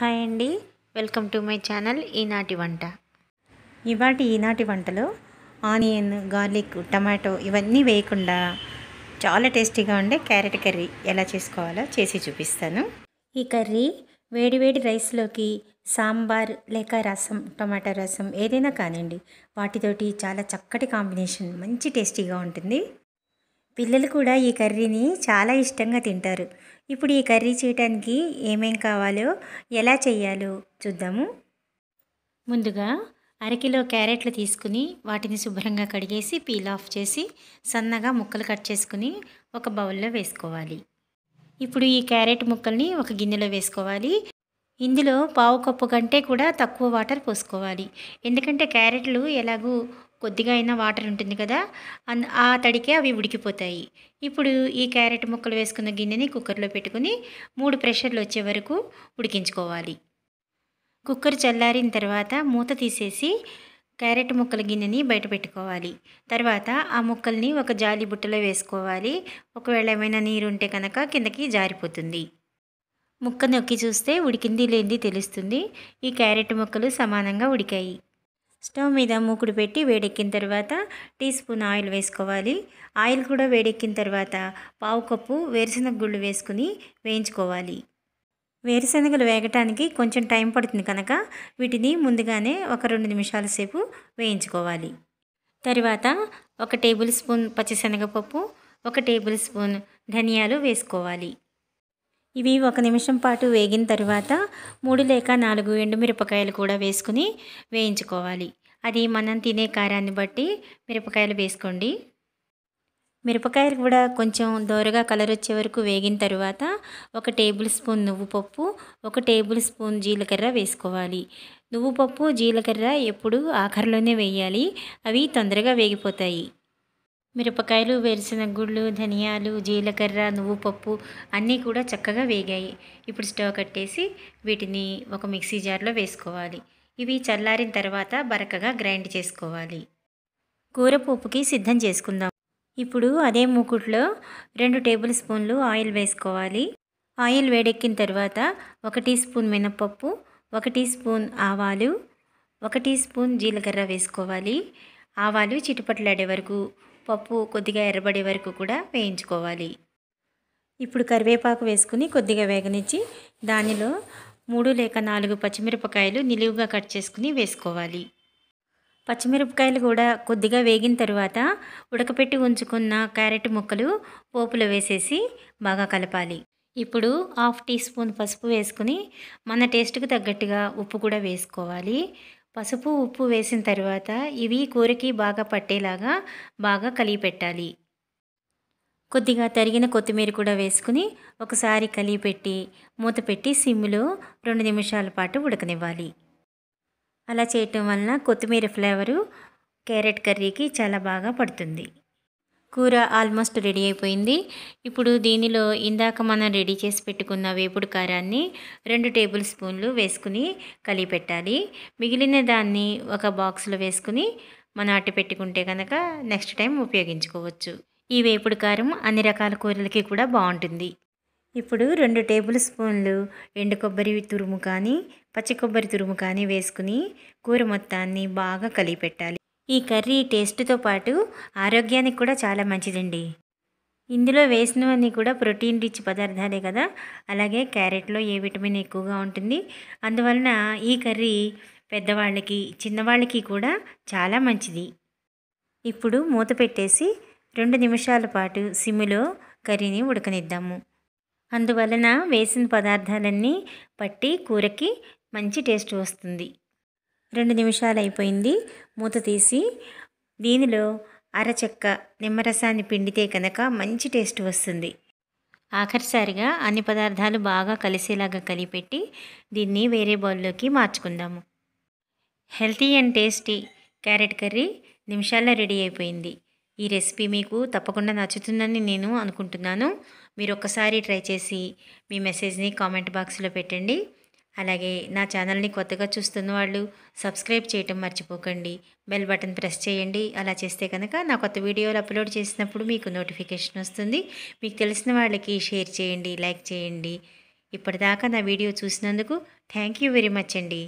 hi అండి welcome to my channel ఈనాటి వంట ఇవాటి ఈనాటి వంటలో ఆనియన్ గార్లిక్ టమాటో ఇవన్నీ వేయకుండా చాలా టేస్టీగా ఉండే క్యారెట్ కర్రీ ఎలా చేసుకోవాలో చేసి చూపిస్తాను ఈ కర్రీ వేడివేడి రైస్లోకి సాంబార్ లేక రసం టమాటా రసం ఏదైనా కానివ్వండి వాటితోటి చాలా చక్కటి కాంబినేషన్ మంచి టేస్టీగా ఉంటుంది పిల్లలు కూడా ఈ కర్రీని చాలా ఇష్టంగా తింటారు ఇప్పుడు ఈ కర్రీ చేయడానికి ఏమేం కావాలో ఎలా చేయాలో చూద్దాము ముందుగా అరకిలో క్యారెట్లు తీసుకుని వాటిని శుభ్రంగా కడిగేసి పీల్ ఆఫ్ చేసి సన్నగా ముక్కలు కట్ చేసుకుని ఒక బౌల్లో వేసుకోవాలి ఇప్పుడు ఈ క్యారెట్ ముక్కల్ని ఒక గిన్నెలో వేసుకోవాలి ఇందులో పావు కప్పు కంటే కూడా తక్కువ వాటర్ పోసుకోవాలి ఎందుకంటే క్యారెట్లు ఎలాగూ కొద్దిగా అయినా వాటర్ ఉంటుంది కదా అన్ ఆ తడికే అవి ఉడికిపోతాయి ఇప్పుడు ఈ క్యారెట్ ముక్కలు వేసుకున్న గిన్నెని కుక్కర్లో పెట్టుకుని మూడు ప్రెషర్లు వచ్చే వరకు ఉడికించుకోవాలి కుక్కర్ చల్లారిన తర్వాత మూత తీసేసి క్యారెట్ ముక్కల గిన్నెని బయట పెట్టుకోవాలి తర్వాత ఆ ముక్కల్ని ఒక జాలి బుట్టలో వేసుకోవాలి ఒకవేళ ఏమైనా నీరు ఉంటే కనుక కిందకి జారిపోతుంది ముక్క నొక్కి చూస్తే ఉడికింది లేనిది తెలుస్తుంది ఈ క్యారెట్ ముక్కలు సమానంగా ఉడికాయి స్టవ్ మీద మూకుడు పెట్టి వేడెక్కిన తర్వాత టీ స్పూన్ ఆయిల్ వేసుకోవాలి ఆయిల్ కూడా వేడెక్కిన తర్వాత పావు కప్పు వేరుశనగ గుళ్ళు వేసుకుని వేయించుకోవాలి వేరుశనగలు వేగటానికి కొంచెం టైం పడుతుంది కనుక వీటిని ముందుగానే ఒక రెండు నిమిషాల సేపు వేయించుకోవాలి తర్వాత ఒక టేబుల్ స్పూన్ పచ్చిశనగపప్పు ఒక టేబుల్ స్పూన్ ధనియాలు వేసుకోవాలి ఇవి ఒక నిమిషం పాటు వేగిన తర్వాత మూడు లేక నాలుగు ఎండుమిరపకాయలు కూడా వేసుకుని వేయించుకోవాలి అది మనం తినే కారాన్ని బట్టి మిరపకాయలు వేసుకోండి మిరపకాయలు కూడా కొంచెం దోరగా కలర్ వచ్చే వరకు వేగిన తర్వాత ఒక టేబుల్ స్పూన్ నువ్వు పప్పు ఒక టేబుల్ స్పూన్ జీలకర్ర వేసుకోవాలి నువ్వు పప్పు జీలకర్ర ఎప్పుడు ఆఖరిలోనే వేయాలి అవి తొందరగా వేగిపోతాయి మిరపకాయలు వేరుశనగ గుళ్ళు ధనియాలు జీలకర్ర నువ్వు పప్పు అన్నీ కూడా చక్కగా వేగాయి ఇప్పుడు స్టవ్ కట్టేసి వీటిని ఒక మిక్సీ జార్లో వేసుకోవాలి ఇవి చల్లారిన తర్వాత బరకగా గ్రైండ్ చేసుకోవాలి కూర సిద్ధం చేసుకుందాం ఇప్పుడు అదే మూకుట్లో రెండు టేబుల్ స్పూన్లు ఆయిల్ వేసుకోవాలి ఆయిల్ వేడెక్కిన తర్వాత ఒక టీ స్పూన్ మినపప్పు ఒక టీ స్పూన్ ఆవాలు ఒక టీ స్పూన్ జీలకర్ర వేసుకోవాలి ఆవాలు చిటుపట్లాడే వరకు పప్పు కొద్దిగా ఎర్రబడే వరకు కూడా వేయించుకోవాలి ఇప్పుడు కరివేపాకు వేసుకుని కొద్దిగా వేగనిచ్చి దానిలో మూడు లేక నాలుగు పచ్చిమిరపకాయలు నిలువుగా కట్ చేసుకుని వేసుకోవాలి పచ్చిమిరపకాయలు కూడా కొద్దిగా వేగిన తర్వాత ఉడకపెట్టి ఉంచుకున్న క్యారెట్ ముక్కలు పోపులో వేసేసి బాగా కలపాలి ఇప్పుడు హాఫ్ టీ స్పూన్ పసుపు వేసుకుని మన టేస్ట్కు తగ్గట్టుగా ఉప్పు కూడా వేసుకోవాలి పసుపు ఉప్పు వేసిన తర్వాత ఇవి కూరకి బాగా పట్టేలాగా బాగా కలిగి పెట్టాలి కొద్దిగా తరిగిన కొత్తిమీర కూడా వేసుకుని ఒకసారి పెట్టి మూత పెట్టి సిమ్లో రెండు నిమిషాల పాటు ఉడకనివ్వాలి అలా చేయటం వలన కొత్తిమీర ఫ్లేవరు క్యారెట్ కర్రీకి చాలా బాగా పడుతుంది కూర ఆల్మోస్ట్ రెడీ అయిపోయింది ఇప్పుడు దీనిలో ఇందాక మనం రెడీ చేసి పెట్టుకున్న వేపుడు కారాన్ని రెండు టేబుల్ స్పూన్లు వేసుకుని పెట్టాలి మిగిలిన దాన్ని ఒక బాక్స్లో వేసుకుని మనం అట్టి పెట్టుకుంటే కనుక నెక్స్ట్ టైం ఉపయోగించుకోవచ్చు ఈ వేపుడు కారం అన్ని రకాల కూరలకి కూడా బాగుంటుంది ఇప్పుడు రెండు టేబుల్ స్పూన్లు ఎండు కొబ్బరి తురుము కానీ పచ్చి కొబ్బరి తురుము కానీ వేసుకుని కూర మొత్తాన్ని బాగా కలిపెట్టాలి ఈ కర్రీ టేస్ట్తో పాటు ఆరోగ్యానికి కూడా చాలా మంచిదండి ఇందులో వేసినవన్నీ కూడా ప్రోటీన్ రిచ్ పదార్థాలే కదా అలాగే క్యారెట్లో ఏ విటమిన్ ఎక్కువగా ఉంటుంది అందువలన ఈ కర్రీ పెద్దవాళ్ళకి చిన్నవాళ్ళకి కూడా చాలా మంచిది ఇప్పుడు మూత పెట్టేసి రెండు నిమిషాల పాటు సిమ్లో కర్రీని ఉడకనిద్దాము అందువలన వేసిన పదార్థాలన్నీ పట్టి కూరకి మంచి టేస్ట్ వస్తుంది రెండు నిమిషాలు అయిపోయింది మూత తీసి దీనిలో అరచెక్క నిమ్మరసాన్ని పిండితే కనుక మంచి టేస్ట్ వస్తుంది ఆఖరిసారిగా అన్ని పదార్థాలు బాగా కలిసేలాగా కలిపెట్టి దీన్ని వేరే బౌల్లోకి మార్చుకుందాము healthy and tasty carrot curry నిమిషాల్లో రెడీ అయిపోయింది ఈ రెసిపీ మీకు తప్పకుండా నచ్చుతుందని నేను అనుకుంటున్నాను మీరు ఒక్కసారి ట్రై చేసి మీ మెసేజ్ని కామెంట్ బాక్స్లో పెట్టండి అలాగే నా ఛానల్ని కొత్తగా చూస్తున్న వాళ్ళు సబ్స్క్రైబ్ చేయటం మర్చిపోకండి బెల్ బటన్ ప్రెస్ చేయండి అలా చేస్తే కనుక నా కొత్త వీడియోలు అప్లోడ్ చేసినప్పుడు మీకు నోటిఫికేషన్ వస్తుంది మీకు తెలిసిన వాళ్ళకి షేర్ చేయండి లైక్ చేయండి ఇప్పటిదాకా నా వీడియో చూసినందుకు థ్యాంక్ యూ వెరీ మచ్ అండి